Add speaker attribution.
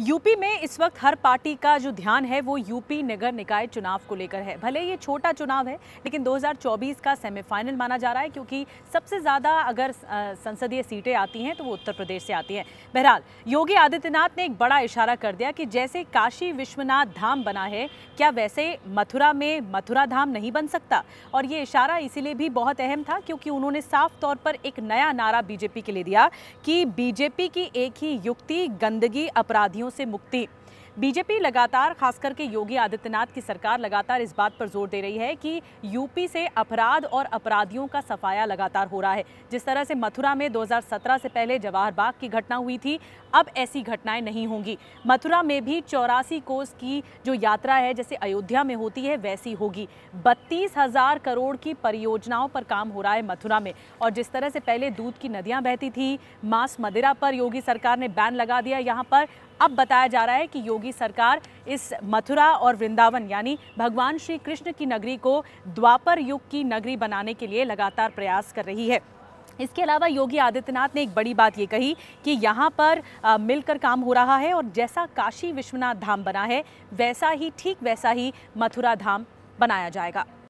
Speaker 1: UP में इस वक्त हर पार्टी का जो ध्यान है वो यूपी नगर निकाय चुनाव को लेकर है भले ये छोटा चुनाव है लेकिन 2024 का सेमीफाइनल माना जा रहा है क्योंकि सबसे ज़्यादा अगर संसदीय सीटें आती हैं तो वो उत्तर प्रदेश से आती हैं बहरहाल योगी आदित्यनाथ ने एक बड़ा इशारा कर दिया कि जैसे काशी विश्वनाथ धाम बना है क्या वैसे मथुरा में मथुरा धाम नहीं बन सकता और ये इशारा इसीलिए भी बहुत अहम था क्योंकि उन्होंने साफ तौर पर एक नया नारा बीजेपी के लिए दिया कि बीजेपी की एक ही युक्ति गंदगी अपराधियों गतिविधियों से मुक्ति बीजेपी लगातार खासकर के योगी आदित्यनाथ की सरकार लगातार इस बात पर जोर दे रही है कि यूपी से अपराध और अपराधियों का सफाया लगातार हो रहा है जिस तरह से मथुरा में 2017 से पहले जवाहर बाग की घटना हुई थी अब ऐसी घटनाएं नहीं होंगी मथुरा में भी चौरासी कोस की जो यात्रा है जैसे अयोध्या में होती है वैसी होगी बत्तीस करोड़ की परियोजनाओं पर काम हो रहा है मथुरा में और जिस तरह से पहले दूध की नदियाँ बहती थी मांस मदिरा पर योगी सरकार ने बैन लगा दिया यहाँ पर अब बताया जा रहा है कि योगी सरकार इस मथुरा और वृंदावन यानी भगवान श्री कृष्ण की नगरी को द्वापर युग की नगरी बनाने के लिए लगातार प्रयास कर रही है इसके अलावा योगी आदित्यनाथ ने एक बड़ी बात ये कही कि यहाँ पर आ, मिलकर काम हो रहा है और जैसा काशी विश्वनाथ धाम बना है वैसा ही ठीक वैसा ही मथुरा धाम बनाया जाएगा